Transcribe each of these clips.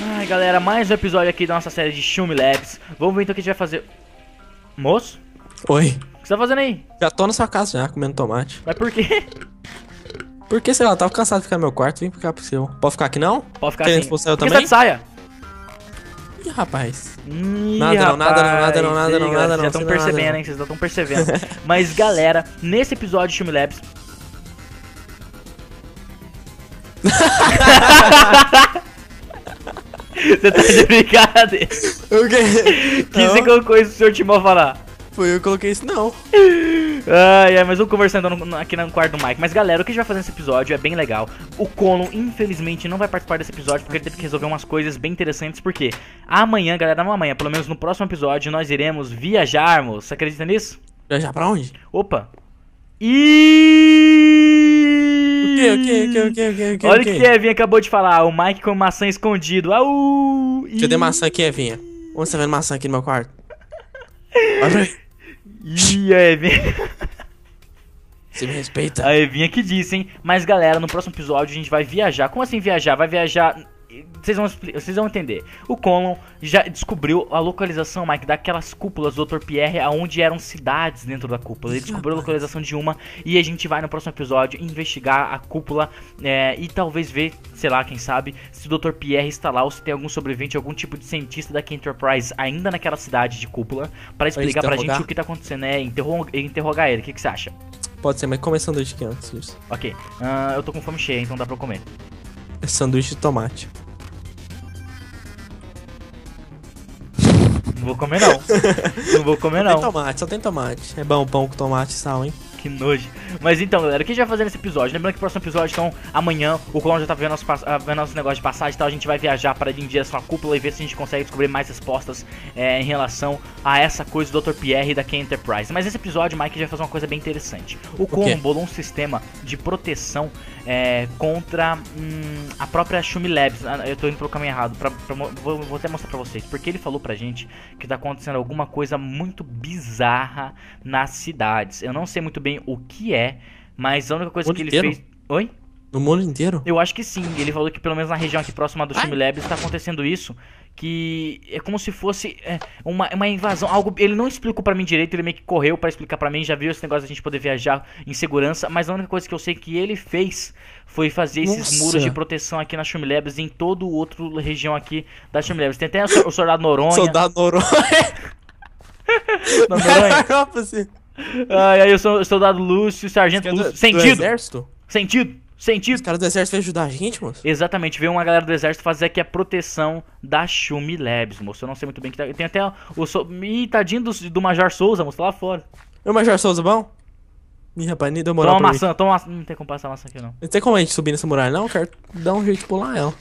Ai, galera, mais um episódio aqui da nossa série de Shumi Labs. Vamos ver então o que a gente vai fazer. Moço? Oi. O que você tá fazendo aí? Já tô na sua casa já, comendo tomate. Mas por quê? Porque, sei lá, tava cansado de ficar no meu quarto, vim ficar pro seu. Pode ficar aqui não? Pode ficar aqui. Você é também? Tá de saia? Ih, rapaz. Ih, nada, rapaz. Não, nada não, nada não, nada Ih, não, nada não. Vocês estão percebendo, nada, hein? Vocês estão percebendo. Mas, galera, nesse episódio de Shumi Labs... Você tá de brincadeira. O quê? Que você colocou isso o senhor Timó falar? Foi eu que coloquei isso, não. Ai, ai, mas vamos conversando então no, aqui no quarto do Mike. Mas galera, o que a gente vai fazer nesse episódio é bem legal. O Colon, infelizmente, não vai participar desse episódio porque ele teve que resolver umas coisas bem interessantes. Porque amanhã, galera, não amanhã, pelo menos no próximo episódio, nós iremos viajarmos. Você acredita nisso? Viajar pra onde? Opa! E que, o que, o que, o que? Olha que Kevin acabou de falar. O Mike com maçã escondido. Au! Ih. Cadê maçã, aqui, Evinha? Onde você tá vendo maçã aqui no meu quarto? Olha Ih, a Evinha. Você me respeita. A Evinha que disse, hein? Mas galera, no próximo episódio a gente vai viajar. Como assim viajar? Vai viajar vocês vão, vocês vão entender. O Colon já descobriu a localização, Mike, daquelas cúpulas do Dr. Pierre, aonde eram cidades dentro da cúpula. Ele descobriu a localização de uma e a gente vai no próximo episódio investigar a cúpula é, e talvez ver, sei lá, quem sabe, se o Dr. Pierre está lá ou se tem algum sobrevivente, algum tipo de cientista da Enterprise ainda naquela cidade de cúpula para explicar pra gente o que tá acontecendo, né interrogar interrogar ele. O que, que você acha? Pode ser, mas começando desde que antes disso. Ok. Uh, eu tô com fome cheia, então dá pra comer. É sanduíche de tomate. Não vou comer não. não vou comer não. Só tem tomate, só tem tomate. É bom pão com tomate e sal, hein? Que nojo. Mas então, galera, o que a gente vai fazer nesse episódio? Lembrando que o próximo episódio, então, amanhã, o Colão já tá vendo nosso, ah, vendo nosso negócio de passagem e tal. A gente vai viajar para em direção à cúpula e ver se a gente consegue descobrir mais respostas é, em relação a essa coisa do Dr. Pierre e da Key Enterprise. Mas nesse episódio, Mike gente vai fazer uma coisa bem interessante. O Colon bolou um sistema de proteção é, contra hum, a própria Shumi Labs. Ah, eu tô indo pelo caminho errado, pra, pra, vou, vou, até mostrar pra vocês. Porque ele falou pra gente que tá acontecendo alguma coisa muito bizarra nas cidades. Eu não sei muito bem o que é, mas a única coisa que ele inteiro? fez. Oi? No mundo inteiro? Eu acho que sim. Ele falou que pelo menos na região aqui próxima do Shumi Labs tá acontecendo isso que é como se fosse é, uma, uma invasão, algo ele não explicou para mim direito, ele meio que correu para explicar para mim, já viu esse negócio da gente poder viajar em segurança, mas a única coisa que eu sei que ele fez foi fazer esses Nossa. muros de proteção aqui na Chumilebes e em todo o outro região aqui da Chumilebes. Tem até o soldado Noronha. Soldado Noronha. na Noronha. Ai, aí o soldado Lúcio, o sargento Lúcio, sentido. Exército? Sentido sentido Os caras do exército vêm ajudar a gente, moço? Exatamente, veio uma galera do exército fazer aqui a proteção da Shumi Labs, moço. Eu não sei muito bem que tá. Tem até o. So... Ih, tadinho do, do Major Souza, moço, tá lá fora. O Major Souza bom? Ih, rapaz, nem deu moral toma pra maçã, mim. Toma maçã, Não tem como passar maçã aqui, não. Não tem como a gente subir nessa muralha, não? Eu quero dar um jeito de pular ela.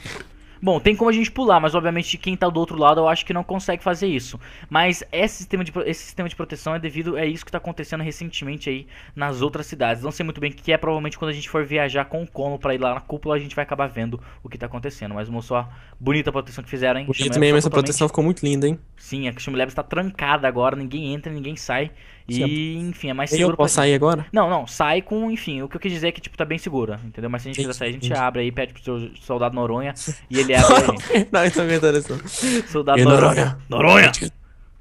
Bom, tem como a gente pular, mas obviamente quem está do outro lado eu acho que não consegue fazer isso. Mas esse sistema de, esse sistema de proteção é devido a é isso que está acontecendo recentemente aí nas outras cidades. Não sei muito bem o que é, provavelmente quando a gente for viajar com o Kono para ir lá na cúpula a gente vai acabar vendo o que está acontecendo. Mas mostrou a bonita proteção que fizeram, hein? O mesmo, essa totalmente... proteção ficou muito linda, hein? Sim, a Kishumi Labs está trancada agora, ninguém entra, ninguém sai. E, enfim, é mais seguro. Eu posso pra... sair agora? Não, não, sai com, enfim, o que eu quis dizer é que, tipo, tá bem segura, entendeu? Mas se a gente quiser sair, a gente abre aí, pede pro seu soldado Noronha e ele abre. não, isso tô inventando isso. Soldado e Noronha. Noronha! Noronha!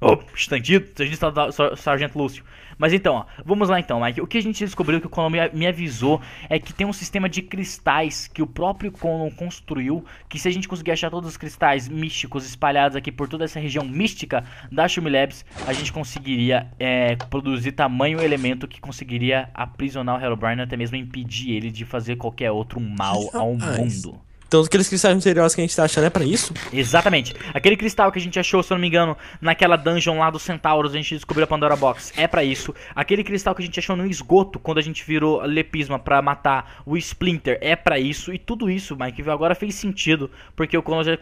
Oh, estendido, tá Sargento Lúcio. Mas então, ó, vamos lá então, Mike. O que a gente descobriu que o Colon me avisou é que tem um sistema de cristais que o próprio Colon construiu, que se a gente conseguir achar todos os cristais místicos espalhados aqui por toda essa região mística da Shumilabs, a gente conseguiria é, produzir tamanho elemento que conseguiria aprisionar o Herobrine, até mesmo impedir ele de fazer qualquer outro mal ao mundo. Então aqueles cristais misteriosos que a gente tá achando é para isso? Exatamente. Aquele cristal que a gente achou, se eu não me engano, naquela dungeon lá dos centauros, a gente descobriu a Pandora Box, é para isso. Aquele cristal que a gente achou no esgoto quando a gente virou Lepisma para matar o Splinter, é para isso. E tudo isso, Mike, agora fez sentido, porque o Conor é, já,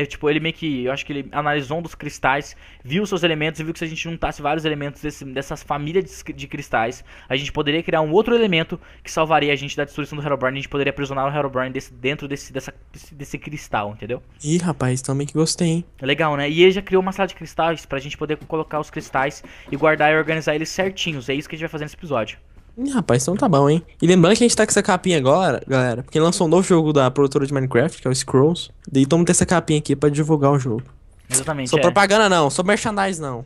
é, tipo, ele meio que, eu acho que ele analisou um dos cristais, viu seus elementos e viu que se a gente juntasse vários elementos desse, dessas famílias de, de cristais, a gente poderia criar um outro elemento que salvaria a gente da destruição do Herobrine, a gente poderia aprisionar o Herobrine desse, dentro desse desse, dessa, desse, cristal, entendeu? Ih, rapaz, também que gostei, hein? É legal, né? E ele já criou uma sala de cristais pra gente poder colocar os cristais e guardar e organizar eles certinhos. É isso que a gente vai fazer nesse episódio. Ih, rapaz, então tá bom, hein? E lembrando que a gente tá com essa capinha agora, galera, porque lançou um novo jogo da produtora de Minecraft, que é o Scrolls. Daí toma essa capinha aqui pra divulgar o jogo. Exatamente. Sou é. propaganda não, sou merchandise não.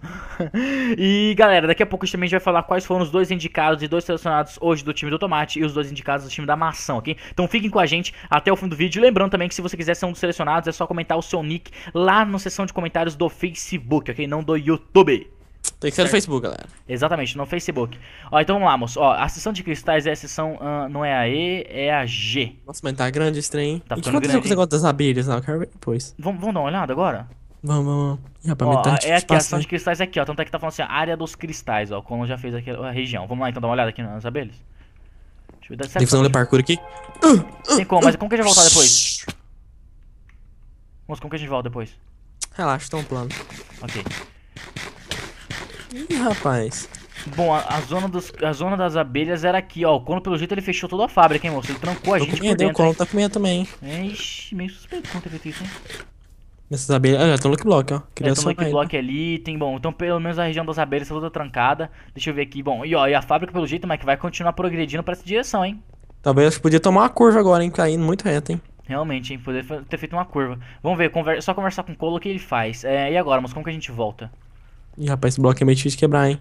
e galera, daqui a pouco a gente também vai falar quais foram os dois indicados e dois selecionados hoje do time do Tomate e os dois indicados do time da Maçã, ok? Então fiquem com a gente até o fim do vídeo. Lembrando também que se você quiser ser um dos selecionados, é só comentar o seu nick lá na seção de comentários do Facebook, ok? Não do YouTube. Tem que ser certo. no Facebook, galera. Exatamente, no Facebook. Ó, então vamos lá, moço. Ó, a seção de cristais é a seção. Uh, ah, não é a E, é a G. Nossa, mas tá grande esse trem. Hein? Tá e o que aconteceu com o negócio das abelhas? Não, eu quero ver depois. vamos dar uma olhada agora? Vamos, vamos. Rapaz, é aqui, a ação de né? cristais é aqui, ó. Tanto é que tá falando assim, área dos cristais, ó. Como já fez aqui a região. Vamos lá então dar uma olhada aqui nas abelhas. Deixa eu dar certo. Tem que fazer um parkour aqui. Tem como, mas como que a gente vai voltar depois? Moço, como que a gente volta depois? Relaxa, tem um plano. Ok. Ih, rapaz. Bom, a, a, zona dos, a zona das abelhas era aqui, ó. O Cono, pelo jeito, ele fechou toda a fábrica, hein, moço? Ele trancou a Tô gente com medo, por dentro. O Cono tá com medo também, hein? Ixi, meio suspeito quanto ele fez isso, hein? Nessas abelhas. ah, tem um Lucky Block, ó. Queria é, tem um Lucky Block né? ali, tem, bom, então pelo menos a região das abelhas está toda trancada. Deixa eu ver aqui, bom, e ó, e a fábrica pelo jeito, Mike, vai continuar progredindo pra essa direção, hein? Talvez podia tomar uma curva agora, hein, caindo muito reto, hein. Realmente, hein, poder ter feito uma curva. Vamos ver, conver... só conversar com o Colo o que ele faz. É, e agora, mas como que a gente volta? Ih, rapaz, esse bloco é meio difícil de quebrar, hein.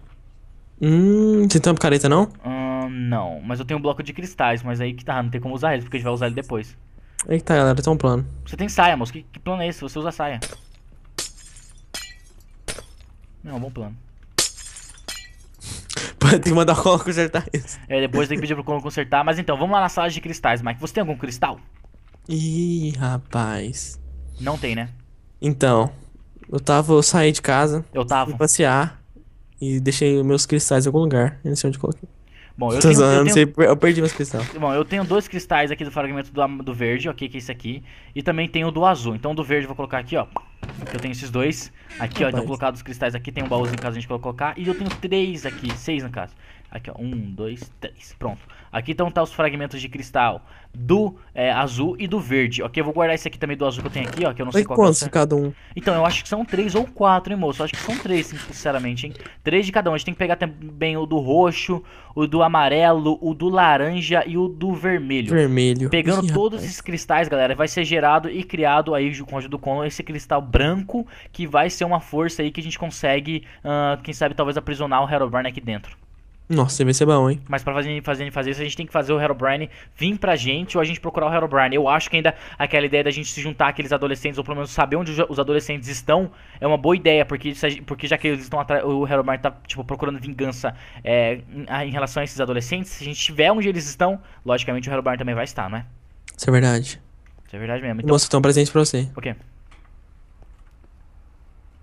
Hum, você tem uma picareta, não? Hum, não, mas eu tenho um bloco de cristais, mas aí que tá, não tem como usar ele porque a gente vai usar ele depois. Eita, galera, tem um plano. Você tem saia, moço. Que, que plano é esse? Você usa saia. Não, bom plano. tem que mandar o Colo consertar isso. É, depois tem que pedir pro Colo consertar. Mas então, vamos lá na sala de cristais, Mike. Você tem algum cristal? Ih, rapaz. Não tem, né? Então, eu tava, eu saí de casa. Eu tava. Fui passear e deixei meus cristais em algum lugar. Eu não sei onde coloquei. Bom, eu, tenho, eu, tenho... Sei, eu perdi meus cristais. Bom, eu tenho dois cristais aqui do fragmento do, do verde, ok, que é esse aqui. E também tenho o do azul. Então do verde eu vou colocar aqui, ó. Eu tenho esses dois. Aqui, Rapaz. ó, então colocado os cristais aqui, tem um baúzinho caso a gente colocar. E eu tenho três aqui, seis no caso. Aqui, ó. Um, dois, três. Pronto. Aqui então tá os fragmentos de cristal do é, azul e do verde. Ok, eu vou guardar esse aqui também do azul que eu tenho aqui, ó. Que eu não sei e qual é quantos é. cada um? Então, eu acho que são três ou quatro, hein, moço? Eu acho que são três, sinceramente, hein? Três de cada um. A gente tem que pegar também o do roxo, o do amarelo, o do laranja e o do vermelho. Vermelho. Pegando Ih, todos rapaz. esses cristais, galera, vai ser gerado e criado aí, com junto do Conan esse cristal branco que vai ser uma força aí que a gente consegue, uh, quem sabe, talvez aprisionar o Herobrine aqui dentro. Nossa, vai ser bom, hein? Mas pra fazer, fazer, fazer isso, a gente tem que fazer o Herobrine vir pra gente ou a gente procurar o Herobrine. Eu acho que ainda aquela ideia da gente se juntar aqueles adolescentes, ou pelo menos saber onde os adolescentes estão, é uma boa ideia, porque, porque já que eles estão o Herobrine tá, tipo, procurando vingança é, em, relação a esses adolescentes, se a gente tiver onde eles estão, logicamente o Herobrine também vai estar, não é? Isso é verdade. Isso é verdade mesmo. Então... Nossa, então um presente pra você. O quê?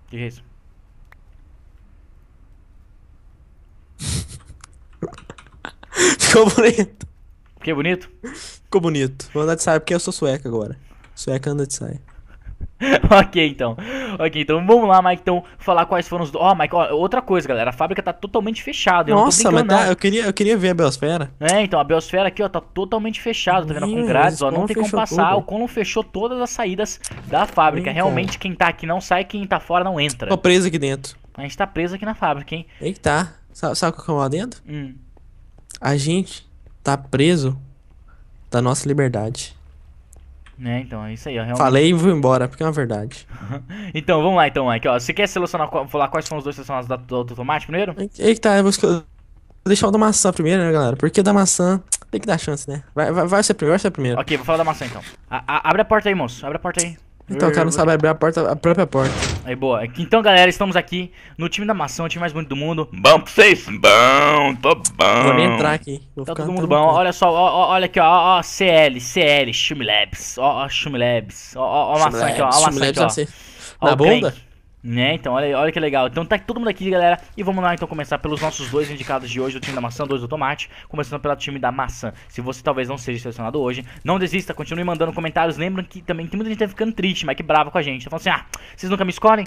O que é isso? Ficou bonito. Ficou bonito? Ficou bonito. Vou andar de saia porque eu sou sueca agora. Sueca anda de saia. ok, então. Ok, então vamos lá, Mike. Então, falar quais foram os. Ó, oh, Mike, outra coisa, galera. A fábrica tá totalmente fechada. Nossa, mas tá, eu, queria, eu queria ver a Biosfera. É, então, a Biosfera aqui, ó, tá totalmente fechada. Tá vendo? com grades, ó. Não tem como passar. Tudo. O Colon fechou todas as saídas da fábrica. Realmente, quem tá aqui não sai, quem tá fora não entra. Tô preso aqui dentro. A gente tá preso aqui na fábrica, hein? Eita. Sabe, sabe o que eu lá dentro? Hum a gente tá preso da nossa liberdade. Né, então é isso aí. Realmente... Falei e vou embora, porque é uma verdade. então, vamos lá então, Mike. Ó, você quer selecionar falar quais são os dois selecionados do, do, do tomate primeiro? Eita, eu vou, vou deixar o da maçã primeiro, né, galera? Porque da maçã tem que dar chance, né? Vai, vai, vai ser primeiro, vai ser primeiro. Ok, vou falar da maçã então. A, a, abre a porta aí, moço. Abre a porta aí. Então, o cara não sabe abrir a, porta, a própria porta. Aí, boa. Então, galera, estamos aqui no time da maçã, o time mais bonito do mundo. Bom pra vocês? Bom, tô bom. Vou nem entrar aqui. Vou tá todo mundo bom. Olha só, ó, ó, olha aqui, ó, ó, CL, CL, Chumilabs. Ó, ó, Chumilabs. Ó, ó, ó, maçã aqui, ó, ó maçã aqui, ó. ó na bunda? Crank. Né? Então, olha, olha que legal. Então tá todo mundo aqui, galera. E vamos lá então começar pelos nossos dois indicados de hoje, do time da maçã, dois do tomate. Começando pelo time da maçã. Se você talvez não seja selecionado hoje, não desista, continue mandando comentários. lembra que também tem muita gente tá ficando triste, mas que brava com a gente. Tá falando assim, ah, vocês nunca me escolhem?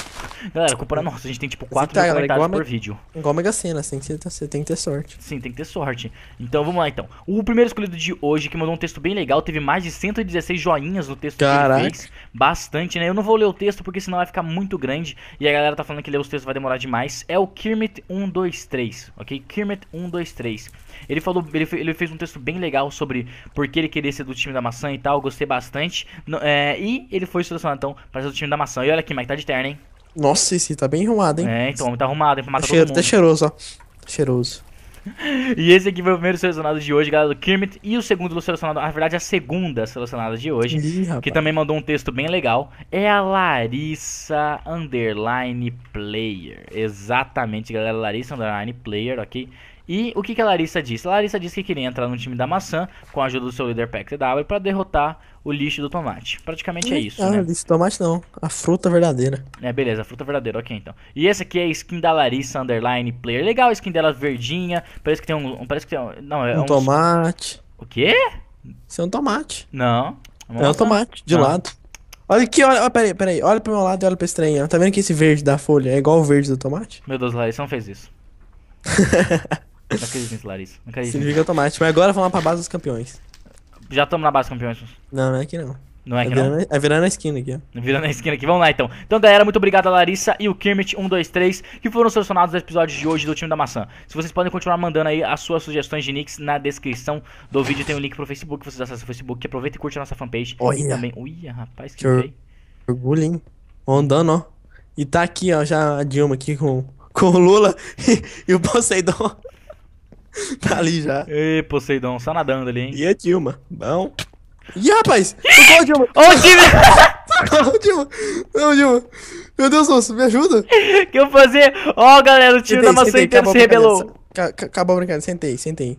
Galera, culpa é nossa, a gente tem tipo 4 tá, comentários por vídeo. Igual Mega Sena, assim, tá, você tem que ter sorte. Sim, tem que ter sorte. Então vamos lá então. O primeiro escolhido de hoje, que mandou um texto bem legal, teve mais de 116 joinhas no texto Caraca. que ele fez. Bastante, né? Eu não vou ler o texto porque senão vai ficar muito grande. E a galera tá falando que ler os textos vai demorar demais. É o Kirmit123, ok? Kirmit123. Ele falou, ele, ele fez um texto bem legal sobre por que ele queria ser do time da maçã e tal. Gostei bastante. é, e ele foi selecionado, então, pra ser do time da maçã. E olha aqui, mas tá de terno, hein? Nossa, esse tá bem arrumado, hein? É, então, tá arrumado, hein? Pra matar tá cheiro, todo tá mundo. Tá cheiroso, ó. Cheiroso. E esse aqui foi o primeiro selecionado de hoje, galera, do Kermit. E o segundo selecionado, na verdade, a segunda selecionada de hoje, Ih, que também mandou um texto bem legal, é a Larissa Underline Player. Exatamente, galera, Larissa Underline Player, ok? E o que, que a Larissa disse? A Larissa disse que queria entrar no time da maçã com a ajuda do seu líder Pack TW para derrotar o lixo do tomate. Praticamente é isso. Ah, né? lixo do tomate não. A fruta verdadeira. É, beleza, a fruta verdadeira, ok então. E esse aqui é a skin da Larissa Underline Player. Legal a skin dela verdinha. Parece que tem um. Parece que tem um. Não, é um. um... tomate. O quê? Isso é um tomate. Não. É um tomate, de não. Ah. lado. Olha aqui, olha, olha, peraí, peraí. Olha pro meu lado e olha pra estranho. Tá vendo que esse verde da folha é igual o verde do tomate? Meu Deus, Larissa não fez isso. Não acredito nisso, Larissa. Não acredito. Significa automático. Mas agora vamos lá pra base dos campeões. Já estamos na base dos campeões. Não, não é aqui não. Não é, é que virando, não? É virando a esquina aqui, ó. Virando a esquina aqui. Vamos lá, então. Então, galera, muito obrigado a Larissa e o Kermit123, que foram selecionados nos episódios de hoje do Time da Maçã. Se vocês podem continuar mandando aí as suas sugestões de nicks na descrição do vídeo, tem um link pro Facebook, vocês acessam o Facebook. Aproveita e curte a nossa fanpage. Olha. E também... Uia, rapaz, que, que orgulho, hein? Andando, ó. E tá aqui, ó, já a Dilma aqui com, com o Lula e, e o Poseidon. tá ali já. Ei, Poseidon, só nadando ali, hein? E a Dilma. Bom. Ih, rapaz! Ô, Dilma! Ô, Dilma! Ô, Dilma! Não, Dilma! Meu Deus, moço, me ajuda! que eu fazer? Ó, oh, galera, o time da maçã sentei, se rebelou. Acabou brincando, sentei, sentei.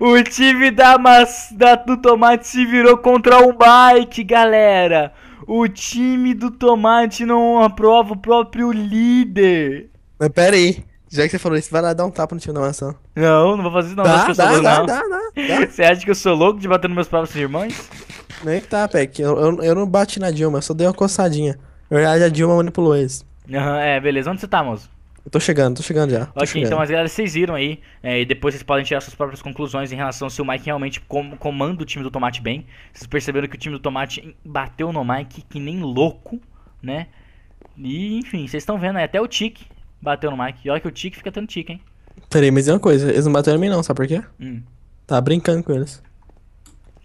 o time da, mas... da... do tomate se virou contra o Mike, galera! O time do Tomate não aprova o próprio líder. Mas pera aí. Já que você falou isso, vai lá dar um tapa no time da maçã. Não, não vou fazer isso não. Dá, dá, louco, dá, não. dá, dá, dá. Você acha que eu sou louco de bater nos meus próprios irmãos? Nem que tá, Peck. Eu, eu, eu, não bati na Dilma, eu só dei uma coçadinha. Na verdade, a Dilma manipulou eles. uhum, é, beleza. Onde você tá, moço? Eu tô chegando, tô chegando já. Tô ok, então, chegando. então, mas galera, vocês viram aí. É, e depois vocês podem tirar suas próprias conclusões em relação se o Mike realmente com, comanda o time do Tomate bem. Vocês perceberam que o time do Tomate bateu no Mike que nem louco, né? E, enfim, vocês estão vendo, aí. Até o Tique bateu no Mike. E olha que o Tique fica tendo Tique, hein? Peraí, mas é uma coisa, eles não bateram em mim não, sabe por quê? Hum. Tava tá brincando com eles.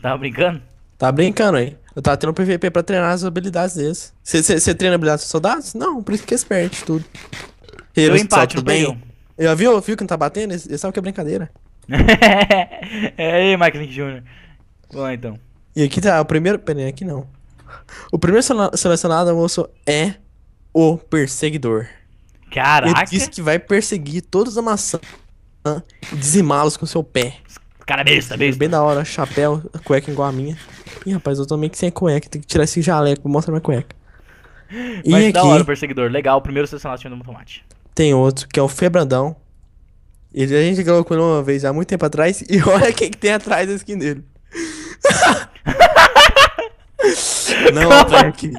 Tava tá brincando? Tava tá brincando, hein? Eu tava tendo um PVP pra treinar as habilidades deles. Você treina habilidades dos soldados? Não, por isso que eles perdem tudo eu empate, tudo tipo bem? Eu vi, eu vi que não tá batendo, ele sabe que é brincadeira. é aí, Mike Link Jr. Bom, então. E aqui tá o primeiro. Pera aqui não. O primeiro selecionado, moço, é o perseguidor. Caraca! Ele disse que vai perseguir todos a maçã e dizimá-los com seu pé. Cara, é besta, besta. Bem da hora, chapéu, cueca igual a minha. Ih, rapaz, eu também que sem cueca, tem que tirar esse jaleco, mostra minha cueca. Mas e da aqui... hora o perseguidor, legal, o primeiro selecionado tinha do tomate. Tem outro que é o Febrandão. Ele, a gente gravou com ele uma vez há muito tempo atrás. E olha quem que tem atrás da skin dele. Não, Calma. aqui.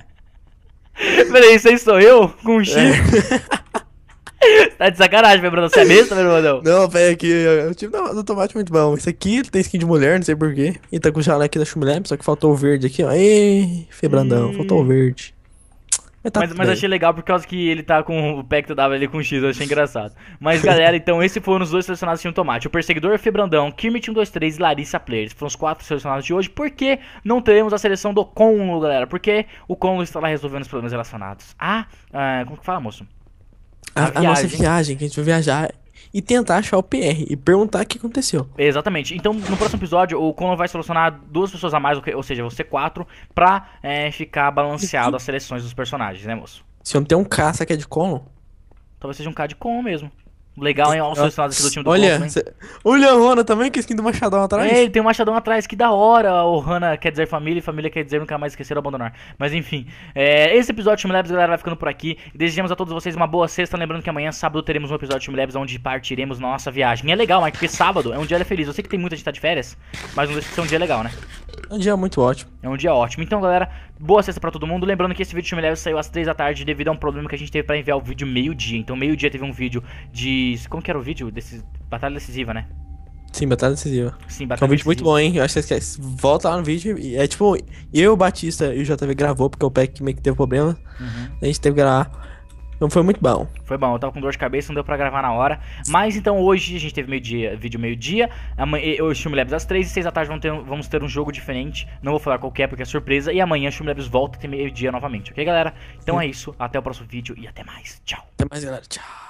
Peraí, isso aí sou eu? Com um X? É. tá de sacanagem, meu Você é mesmo, Febrandão Não, peraí aqui. O time do tomate muito bom. Esse aqui tem skin de mulher, não sei porquê. E tá com o jaleco aqui da Chumilep, só que faltou o verde aqui, ó. Ei, Febrandão, hum. faltou o verde. Tá mas, mas achei legal por causa que ele tá com o Pacto W ali com X, eu achei engraçado. Mas galera, então esses foram os dois selecionados de um tomate. O Perseguidor Febrandão, Kirmit123 e Larissa Players. Foram os quatro selecionados de hoje. Por que não teremos a seleção do Conlo, galera? Porque o Conlo está lá resolvendo os problemas relacionados. Ah, como que fala, moço? A, a, a nossa viagem, que a gente vai viajar e tentar achar o PR e perguntar o que aconteceu. Exatamente. Então, no próximo episódio, o Conan vai selecionar duas pessoas a mais, ou seja, você quatro, pra é, ficar balanceado e... as seleções dos personagens, né, moço? Se eu não tenho um K, será que é de Colon? Talvez seja um K de Colon mesmo. Legal, hein? Olha os personagens aqui do time do Olha, Olha o Rona também, que skin do Machadão atrás. É, tem um Machadão atrás, que da hora. O Rana quer dizer família, e família quer dizer nunca mais esquecer ou abandonar. Mas enfim, é... esse episódio de Time Labs, galera, vai ficando por aqui. Desejamos a todos vocês uma boa sexta. Lembrando que amanhã, sábado, teremos um episódio de Time Labs onde partiremos na nossa viagem. E é legal, Mike, porque sábado é um dia feliz. Eu sei que tem muita gente que tá de férias, mas não deixa de ser um dia é legal, né? É um dia muito ótimo. É um dia ótimo. Então, galera, boa sexta para todo mundo. Lembrando que esse vídeo de leve saiu às três da tarde devido a um problema que a gente teve para enviar o vídeo meio-dia. Então, meio-dia teve um vídeo de. Como que era o vídeo? Desse... Batalha decisiva, né? Sim, batalha decisiva. Sim, batalha É um vídeo decisiva. muito bom, hein? Eu acho que esquece. volta lá no vídeo. É tipo, eu, o Batista e o JV gravou, porque o PEC meio que teve problema. Uhum. A gente teve que gravar. Não foi muito bom. Foi bom, eu tava com dor de cabeça, não deu pra gravar na hora. Mas então hoje a gente teve meio dia, vídeo meio-dia. Hoje o Labs às 3 e 6 da tarde vamos ter, vamos ter um jogo diferente. Não vou falar qualquer é, porque é surpresa. E amanhã o Labs volta e tem meio-dia novamente, ok, galera? Então Sim. é isso, até o próximo vídeo e até mais. Tchau. Até mais, galera. Tchau.